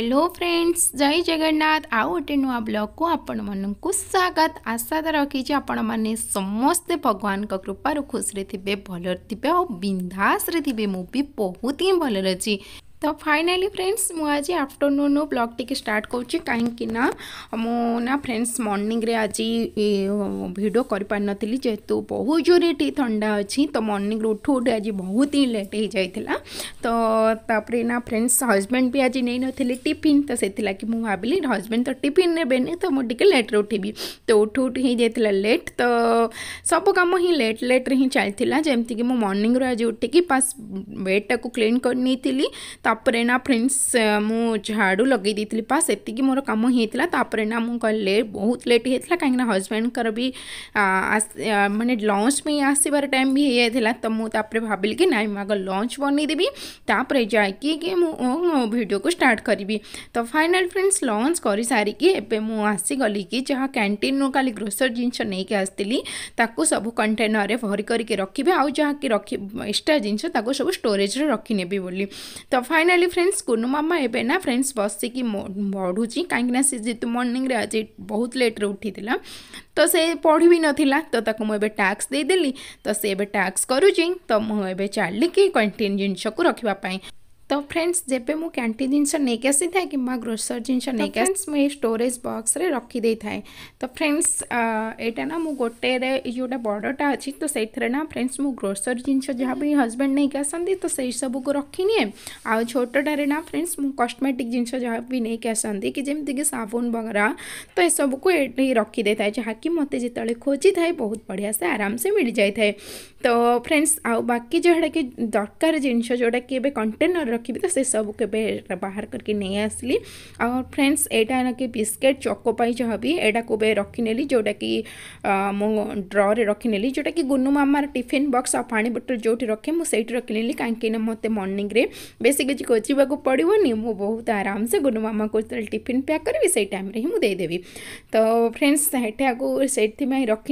Hello friends જય જગન્નાથ આ ગોટે નૂଆ ବ୍ଲଗ୍କୁ ଆପଣମାନଙ୍କୁ ସ୍ୱାଗତ ଆଶା ତ ରଖିଛି ଆପଣମାନେ ସମସ୍ତେ ଭଗବାନଙ୍କ କୃପାରୁ ଖୁସିରେ ଥିବେ ଭଲରେ ଥିବେ ଆଉ ବିନ୍ଦାସରେ ଥିବେ ମୁଁ ବି ବହୁତ ହିଁ ଭଲରେ ଅଛି तो फाइनाली फ्रेंड्स मुझे आफ्टरनून ब्लग टी स्टार्ट कराँ मुना फ्रेंड्स मर्णिंग आज भिड कर पारी जेहतु बहुत जोरी टी थंडा अच्छी तो मर्णिंग उठू उठे आज बहुत ही लेट हो जाता तो तापरे ना फ्रेंड्स हजबैंड भी आज नहीं नी टीफिन तो से लगे मुझे भाविली हजबैंड तो टीफिन ने तो मुझे लेट्रे उठी तो उठू उठ ही लेट तो सब कम ही लेट लेट्रे हिं चलता जमीक मुझ मर्णिंग आज उठिक पास टाक क्लीन करनी तो ना फ्रेंड्स मुझू लगेदी पास ये मोर कम होतापर ना मुझे बहुत लेट होता कहीं हजबैंड भी मैंने लंच में आसबार टाइम भी हो होता तो मुझे भाविली कि ना मुझे लंच बनईदेवी तापर जाओ को स्टार्ट करी तो फाइनाल फ्रेंड्स लंच कर सारिकी एसीगली कि जहाँ कैंटीन कल ग्रोसरी जिनस नहीं आसती सब कंटेनर में भरी करके रखी आउ रख एक्सट्रा जिनस सब स्टोरेज रखने तो फाइनल ଫାଇନାଲି ଫ୍ରେଣ୍ଡସ୍ କୁନୁ ମାମା ଏବେ ନା ଫ୍ରେଣ୍ଡସ୍ ବସିକି ପଢ଼ୁଛି କାହିଁକିନା ସେ ଯେହେତୁ ମର୍ଣ୍ଣିଂରେ ଆଜି ବହୁତ ଲେଟ୍ରେ ଉଠିଥିଲା ତ ସେ ପଢ଼ି ବି ନଥିଲା ତ ତାକୁ ମୁଁ ଏବେ ଟାକ୍ସ ଦେଇଦେଲି ତ ସେ ଏବେ ଟାକ୍ସ କରୁଛି ତ ମୁଁ ଏବେ ଚାଲିକି କଣ୍ଟିନ୍ୟୁ ଜିନିଷକୁ ରଖିବା ପାଇଁ तो फ्रेंड्स जब मुझ क्या जिनस नहीं आसी था कि ग्रोसर जिनस नहीं फ्रेंड्स मुझे स्टोरेज बक्स रखिदे था तो फ्रेंड्स यहाँ ना मुझे गोटे जोटे बड़टा अच्छी तो से ना फ्रेंड्स मुझे ग्रोसर जिनस जहाँ भी हजबैंड हम्म। नहीं आसती तो से सब कुछ रखिनिए आउ छोटे ना फ्रेंड्स मुझे कस्मेटिक जिनस जहाँ भी नहीं आसती कि जमीक साबुन वगैरह तो यह सब कुछ रखिदे था जहाँकि मत जो खोजी था बहुत बढ़िया से आराम से मिल जाए तो फ्रेंड्स आउ बाकी जोड़ा कि दरकार जिनस जोटा कि कंटेनर रखी तो से सब के बाहर करके नहीं आसली और फ्रेंड्स यहाँ कि बिस्केट चकोपाई जहाँ भी यहाँ को रखने जोटा कि मो ड्र रखने जोटा कि गुनु मामार टीफिन बक्स और पा बोटल जो रखे मुझे रखने कहीं मत मर्णिंग में बेस किसी गोजा को पड़ोन मुझ बहुत आराम से गुनु मामा को टीफिन पैक करी से टाइम मुझेदेवि तो फ्रेंड्स से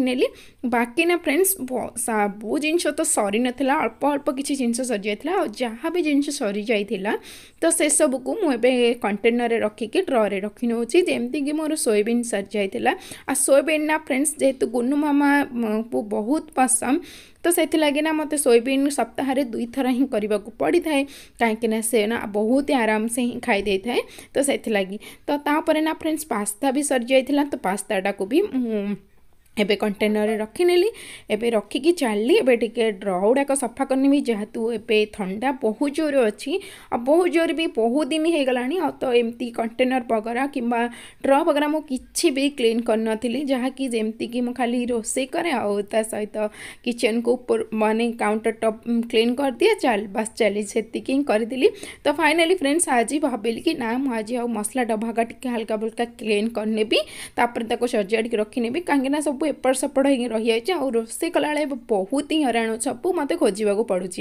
ने बाकी ना फ्रेंड्स बहुत जिन तो सरी ना अल्प अल्प किसी जिन सरी जाइए जहाँ भी जिन सरी जा जाता तो से सबको मुझे कंटेनर में रखिकी ड्रे रखी नौमती मोर सोयाबिन सरी जाता आ सोयाबिन ना फ्रेंड्स जेहतु गुनुमामा को बहुत पसंद तो से लगे ना मत सोयाबिन सप्ताह दुई थर हिं करने पड़ी थाए कहीं से ना बहुत ही आराम से ही खाई तो से लगी तो ना फ्रेंड्स पास्ता भी सरी जाता तो पास्ताटा को भी एबे कंटेनर रखिनेली एबे रखिकी चाली एबे टिके ड्रउडाक सफा करनी जेहेतु एबे थंडा बहुत जोर अच्छी आ बहुत जोर भी बहुत दिन हो गलानी तो एमती कंटेनर बगरा कि ड्र बगरा मु किछि भी क्लीन कर नथिली जहा खाली रोसे करे आ सहित किचन को मान काउंटर टप क्लीन कर दिए चल बस चली सेती किंग तो फाइनाली फ्रेंड्स आज भाविली कि ना मुझे आज मसला डबागा टिके हल्का बुलका क्लीन करनेबी तापर ताको सजाड़ के रखिनेबी कांगेना सब ଏପଟ ସେପଟ ହେଇକି ରହିଯାଇଛି ଆଉ ରୋଷେଇ କଲାବେଳେ ବହୁତ ହିଁ ହଇରାଣ ସବୁ ମୋତେ ଖୋଜିବାକୁ ପଡ଼ୁଛି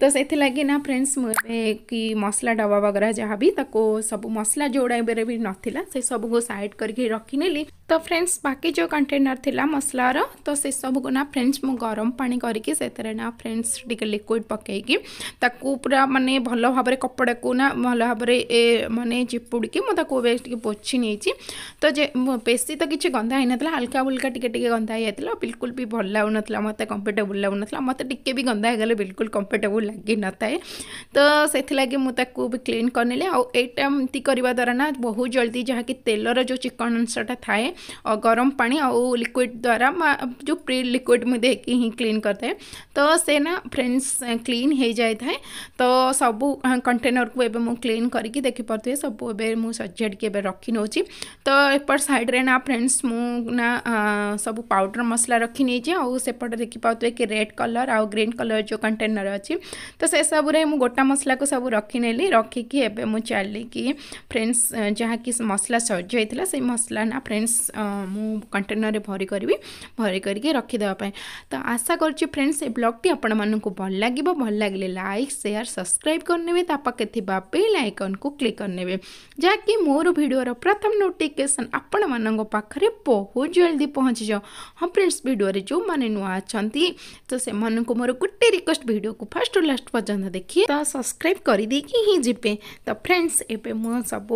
ତ ସେଥିଲାଗି ନା ଫ୍ରେଣ୍ଡସ୍ ମୁଁ ଏବେ କି ମସଲା ଡବା ବଗେରା ଯାହା ବି ତାକୁ ସବୁ ମସଲା ଯେଉଁଗୁଡ଼ା ଏବେ ବି ନଥିଲା ସେ ସବୁକୁ ସାଇଡ଼୍ କରିକି ରଖିନେଲି तो फ्रेंड्स बाकी जो कंटेनर थिला मसलार तो से सब सबको ना फ्रेंड्स मु गरम पानी करके से ना फ्रेंड्स टी लिक्विड पकईकी पूरा मानने भल भाव कपड़ा को ना भल भाव मानने चिपुड़ी मुझे पोछी नहीं तो बेसी तो किसी गंदा ही ना हालाका फुल्का टी टे गंधा ही जाता बिलकुल भी भल लगन मत कंफर्टेबुल लगन मत टे भी गंदा हो बिलकुल कंफर्टेबुल लगि न थाए तो से लगे भी क्लीन करनी आईटा एमती करवा द्वारा ना बहुत जल्दी जहाँकि तेलर जो चिकन अंशा थाए और गरम पानी और लिक्विड द्वारा जो प्री लिक्विड मुझे ही क्लीन करते हैं तो से ना फ्रेंड्स क्लीन हो जाए था तो सब कंटेनर को एवं मुझे क्लीन करके देखिपे सब एवं सजाड़ी रखी नौ तो एपट सैड्रे ना फ्रेंड्स मुना सब पाउडर मसला रखी नहीं देखी देखिपे कि रेड कलर आ ग्रीन कलर जो कंटेनर अच्छी तो से सब गोटा मसला को सब रखिनेली रखिकी एवं मुझे कि फ्रेंड्स जहाँकि मसला सजाई से मसला ना फ्रेंड्स ମୁଁ କଣ୍ଟେନରରେ ଭରି କରିବି ଭରି କରିକି ରଖିଦେବା ପାଇଁ ତ ଆଶା କରୁଛି ଫ୍ରେଣ୍ଡସ୍ ଏ ବ୍ଲଗ୍ଟି ଆପଣମାନଙ୍କୁ ଭଲ ଲାଗିବ ଭଲ ଲାଗିଲେ ଲାଇକ୍ ସେୟାର ସବସ୍କ୍ରାଇବ୍ କରିନେବେ ତା ପାଖରେ ଥିବା ବେଲ୍ ଆଇକନ୍କୁ କ୍ଲିକ୍ କରିନେବେ ଯାହାକି ମୋର ଭିଡ଼ିଓର ପ୍ରଥମ ନୋଟିଫିକେସନ୍ ଆପଣମାନଙ୍କ ପାଖରେ ବହୁତ ଜଲ୍ଦି ପହଞ୍ଚିଯାଉ ହଁ ଫ୍ରେଣ୍ଡସ୍ ଭିଡ଼ିଓରେ ଯେଉଁମାନେ ନୂଆ ଅଛନ୍ତି ତ ସେମାନଙ୍କୁ ମୋର ଗୋଟେ ରିକ୍ୱେଷ୍ଟ ଭିଡ଼ିଓକୁ ଫାଷ୍ଟରୁ ଲାଷ୍ଟ ପର୍ଯ୍ୟନ୍ତ ଦେଖି ତ ସବସ୍କ୍ରାଇବ୍ କରିଦେଇକି ହିଁ ଯିବେ ତ ଫ୍ରେଣ୍ଡସ୍ ଏବେ ମୁଁ ସବୁ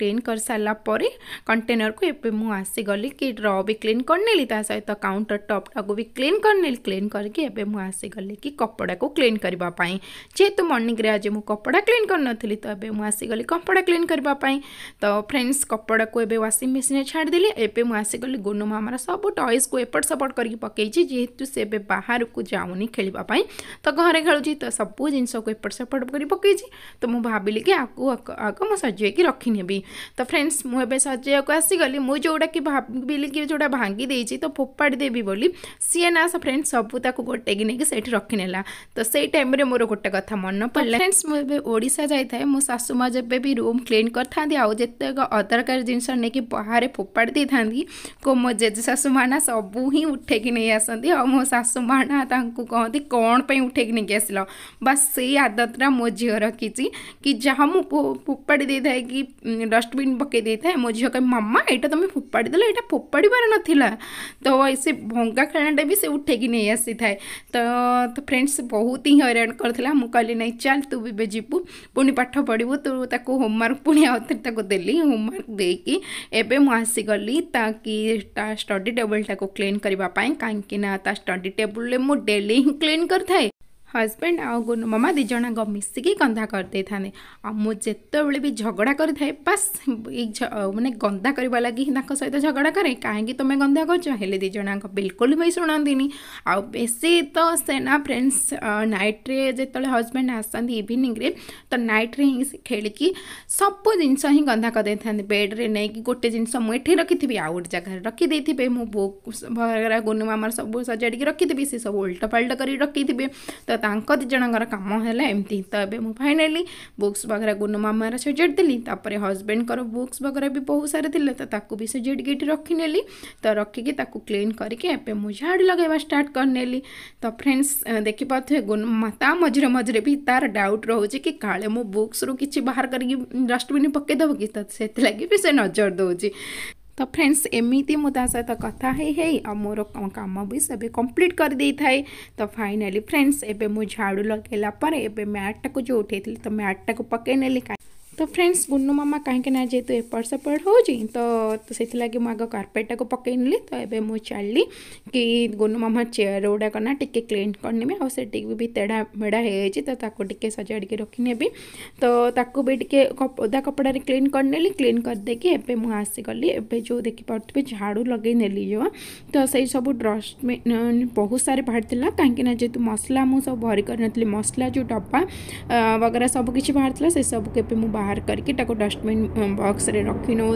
କ୍ଲିନ୍ କରିସାରିଲା ପରେ କଣ୍ଟେନରକୁ ଏବେ ମୁଁ ମୁଁ ଆସିଗଲି କିଡ଼୍ର ବି କ୍ଲିନ୍ କରିନେଲି ତା ସହିତ କାଉଣ୍ଟର ଟପ୍ଟାକୁ ବି କ୍ଲିନ୍ କରିନେଲି କ୍ଲିନ୍ କରିକି ଏବେ ମୁଁ ଆସିଗଲି କି କପଡ଼ାକୁ କ୍ଲିନ୍ କରିବା ପାଇଁ ଯେହେତୁ ମର୍ଣ୍ଣିଂରେ ଆଜି ମୁଁ କପଡ଼ା କ୍ଲିନ୍ କରିନଥିଲି ତ ଏବେ ମୁଁ ଆସିଗଲି କପଡ଼ା କ୍ଲିନ୍ କରିବା ପାଇଁ ତ ଫ୍ରେଣ୍ଡସ୍ କପଡ଼ାକୁ ଏବେ ୱାସିଂ ମେସିନ୍ରେ ଛାଡ଼ିଦେଲି ଏବେ ମୁଁ ଆସିଗଲି ଗୁନୁ ମାମାର ସବୁ ଟଏସ୍କୁ ଏପଟ ସେପଟ କରିକି ପକାଇଛି ଯେହେତୁ ସେ ଏବେ ବାହାରକୁ ଯାଉନି ଖେଳିବା ପାଇଁ ତ ଘରେ ଖେଳୁଛି ତ ସବୁ ଜିନିଷକୁ ଏପଟ ସେପଟ କରି ପକାଇଛି ତ ମୁଁ ଭାବିଲି କି ଆକୁ ଆଗ ମୁଁ ସଜେଇକି ରଖିନେବି ତ ଫ୍ରେଣ୍ଡସ୍ ମୁଁ ଏବେ ସଜେଇବାକୁ ଆସିଗଲି ମୁଁ ଯେଉଁ जोड़ा कि बिल्कि जोड़ा भांगी दे तो फोपाड़ी देवी बोली सी ना सा फ्रेंड सब गोटे नहीं कि रखने तो से टाइम मोर गोटे कथ मन पड़े फ्रेंड्स मुझे ओडा जाए मो शाशुमा जब भी रूम क्लीन कर था जिते अदरकारी जिनस नहीं कि बाहर फोपाड़ दे था को मो जेजे शाशुमा ना सब ही उठे कि नहीं आसती आ मो शाशुमा ना कहते कौन पर उठे कि नहीं आसल बस से आदतटा मो झी रखी कि जहाँ मुझे फोपाड़ी दे था कि डस्टबिन पकई दे था मो झी कह मामा यहाँ तुम्हें ଫୋପାଡ଼ି ଦେଲା ଏଇଟା ଫୋପାଡ଼ିବାର ନଥିଲା ତ ସେ ଭଙ୍ଗା ଖେଳଣାଟା ବି ସେ ଉଠେଇକି ନେଇ ଆସିଥାଏ ତ ତ ଫ୍ରେଣ୍ଡସ୍ ବହୁତ ହିଁ ହଇରାଣ କରିଥିଲା ମୁଁ କହିଲି ନାଇଁ ଚାଲ ତୁ ଏବେ ଯିବୁ ପୁଣି ପାଠ ପଢ଼ିବୁ ତୁ ତାକୁ ହୋମୱାର୍କ ପୁଣି ଆଉ ଥରେ ତାକୁ ଦେଲି ହୋମୱାର୍କ ଦେଇକି ଏବେ ମୁଁ ଆସିଗଲି ତାକି ତା ଷ୍ଟଡ଼ି ଟେବୁଲ୍ଟାକୁ କ୍ଲିନ୍ କରିବା ପାଇଁ କାହିଁକିନା ତା ଷ୍ଟଡ଼ି ଟେବୁଲ୍ରେ ମୁଁ ଡେଲି ହିଁ କ୍ଲିନ୍ କରିଥାଏ ହଜବେଣ୍ଡ ଆଉ ଗୁନୁ ମାମା ଦୁଇ ଜଣଙ୍କ ମିଶିକି ଗନ୍ଧା କରିଦେଇଥାନ୍ତି ଆଉ ମୁଁ ଯେତେବେଳେ ବି ଝଗଡ଼ା କରିଥାଏ ବାସ୍ ଏଇ ମାନେ ଗନ୍ଧା କରିବା ଲାଗି ହିଁ ତାଙ୍କ ସହିତ ଝଗଡ଼ା କରେ କାହିଁକି ତୁମେ ଗନ୍ଧା କରୁଛ ହେଲେ ଦୁଇ ଜଣଙ୍କ ବିଲକୁଲ ବି ଶୁଣନ୍ତିନି ଆଉ ବେଶୀ ତ ସେ ନା ଫ୍ରେଣ୍ଡସ୍ ନାଇଟ୍ରେ ଯେତେବେଳେ ହଜବେଣ୍ଡ ଆସନ୍ତି ଇଭିନିଂରେ ତ ନାଇଟ୍ରେ ହିଁ ଖେଳିକି ସବୁ ଜିନିଷ ହିଁ ଗନ୍ଧା କରିଦେଇଥାନ୍ତି ବେଡ଼୍ରେ ନେଇକି ଗୋଟେ ଜିନିଷ ମୁଁ ଏଠି ରଖିଥିବି ଆଉ ଗୋଟେ ଜାଗାରେ ରଖିଦେଇଥିବେ ମୁଁ ବୋଉ ଗୁନୁ ମାମାର ସବୁ ସଜାଡ଼ିକି ରଖିଥିବି ସେ ସବୁ ଉଲ୍ଟପାଲ୍ଟ କରି ରଖିଥିବେ ତ ତାଙ୍କ ଦୁଇ ଜଣଙ୍କର କାମ ହେଲା ଏମିତି ତ ଏବେ ମୁଁ ଫାଇନାଲି ବୁକ୍ସ ବଗେରା ଗୁନୁ ମାମାର ସଜେଟ୍ ଦେଲି ତାପରେ ହଜବେଣ୍ଡଙ୍କର ବୁକ୍ସ ବଗେରା ବି ବହୁତ ସାରା ଥିଲା ତ ତାକୁ ବି ସଜେଟ୍ ଗେଟ୍ ରଖିନେଲି ତ ରଖିକି ତାକୁ କ୍ଲିନ୍ କରିକି ଏବେ ମୁଁ ଝାଡ଼ୁ ଲଗାଇବା ଷ୍ଟାର୍ଟ କରିନେଲି ତ ଫ୍ରେଣ୍ଡସ୍ ଦେଖିପାରୁଥିବେ ଗୁନୁ ମାମା ତା ମଝିରେ ମଝିରେ ବି ତାର ଡାଉଟ୍ ରହୁଛି କି କାଳେ ମୁଁ ବୁକ୍ସରୁ କିଛି ବାହାର କରିକି ଡଷ୍ଟବିନ୍ ପକାଇଦେବ କି ତ ସେଥିଲାଗି ବି ସେ ନଜର ଦେଉଛି तो फ्रेंड्स एमती मुझे सहित कथा है मोर कम भी सब कम्प्लीट कर दे था तो फाइनाली फ्रेंड्स एवं मुझे झाड़ू लगेला मैटा को जो उठे थी तो मैट टाक पकईने तो फ्रेंड्स गुनु मामा कहीं जेहतु एपट सेपट हो तो से लगे मुझे कर्पेटा को पकईनि तो ये मुझे चलि कि गुनु मामा चेयर गुड़ाक ना टी क्लीन करनी आठ भी तेढ़ा मेढ़ा हो तो टी सजाड़ी रखी तो ताकू भी टी ओदा कपड़े क्लीन करने क्लीन करदे एसगली ए देखिपे झाड़ू लगे नेली जो तो से सब डस्टबिन बहुत सारे बाहर थी कहीं जेहतु मसला मुझे भरी करी मसला जो डब्बा वगैरह सबकि बाहर से सबको बाहर बाहर करके डस्टबिन बक्स में रखि नौ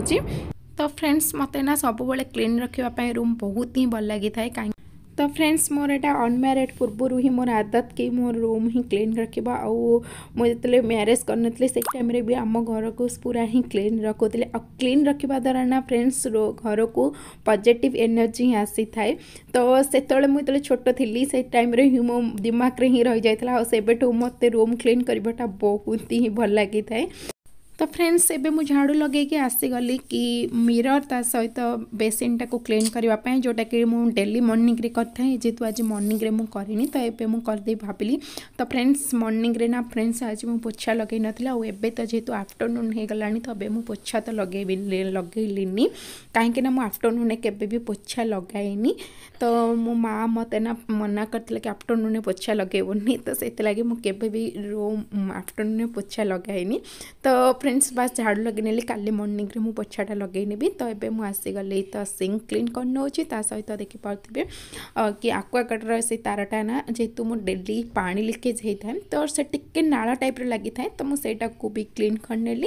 तो फ्रेंड्स मतना सब क्लीन रखापी रूम बहुत ही भल लगी था कहीं तो फ्रेंड्स मोर एटा अनमेरिड पूर्व ही मोर आदत कि मोर रूम ही क्लीन रखा आते म्यारेज करी से टाइम भी आम घर को पूरा ही क्लीन रखुले आ क्लीन रखा द्वारा ना फ्रेंड्स घर को पजिट एनर्जी ही आसी थाए तो से मुझे छोट थी से टाइम मो दिमाग रही जाता और मत रूम क्लीन करवाटा बहुत ही भल लगी तो फ्रेंड्स एवं मुझे झाड़ू लगे आसीगली कि मिरर ता सहित बेसीन टाक क्लीन करने जोटा कि मुझे डेली मर्णिंग करें जेहतु आज मर्णिंग मुझे करनी तो ये मुझे भाविली तो फ्रेंड्स मर्णिंग ना फ्रेंड्स आज मुझे पोछा लगे ना आबे तो जेहतु आफ्टरनुन हो गला तो ये मुझे पोछा तो लगे लगे कहीं मुझे आफ्टरनुन के पोछा लगे तो मो मतना मना कर आफ्टरनुन पोछा लगे तो से लगे मुझे भी रूम आफ्टरनुन पोछा लगे तो फ्रेंड्स बास झाड़ू लगे का मर्निंग में मुझ पछाटा लगे नेबी तो ये मुझे तो सिंक क्लीन कर सहित देखी पाथे कि आकुआकटर से तारटा ना जेहतु मुझे डेली पा लिकेज होता है तो से टे ना टाइप लगी तो मुझे क्लीन कर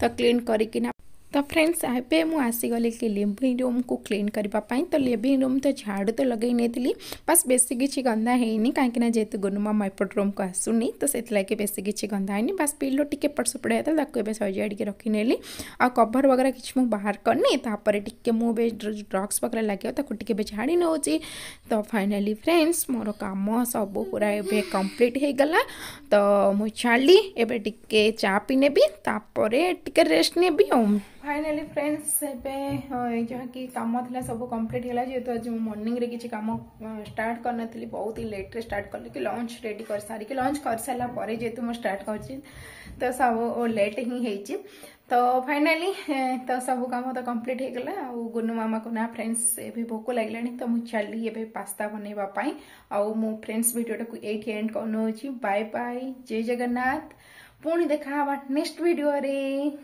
तो क्लीन करना तो फ्रेंड्स एवं मुझे कि लिविंग रूम को क्लीन करने तो लिविंग रूम तो झाड़ू तो लगे नहीं बस बेस किसी गंदा है कहीं जेहतु गुंडमामा एपट रूम को आसुनी तो से लगे बेस किसी गंदा है बास पिलो टी पट सुपट होता है तो सजाड़ी रखी नी आ कभर वगैरह किसी मुझे बाहर करनी तापर टी मुझे ड्रग्स वगैरह लगे झाड़ी नौ तो फाइनाली फ्रेंड्स मोर काम सब पूरा ए कम्प्लीट हो गला तो मुझे छाड़ी एवं टी चा पी नेपर टेस्ट नेबी फाइनाली फ्रेंड्स एवं जहाँ कि कम थी सब कम्प्लीट होगा जीत आज मर्णिंग किसी कम स्टार्ट करी बहुत ही लेट्रे स्टार्ट कल कि लंच रेडी कर सारिक लंच कर सारापर जेहेतु मुझे स्टार्ट कर तो सब लेट ही तो फाइनाली तो सब कम तो कम्प्लीट हो आउ गुनु मामा को ना फ्रेंड्स ए भोक लगे तो मुझे चलि ये पास्ता बनवाई आउ फ्रेंड्स भिडियोटा को ये एंड कर बाय बाय जय जगन्नाथ पुणी देखा नेक्स्ट भिडियो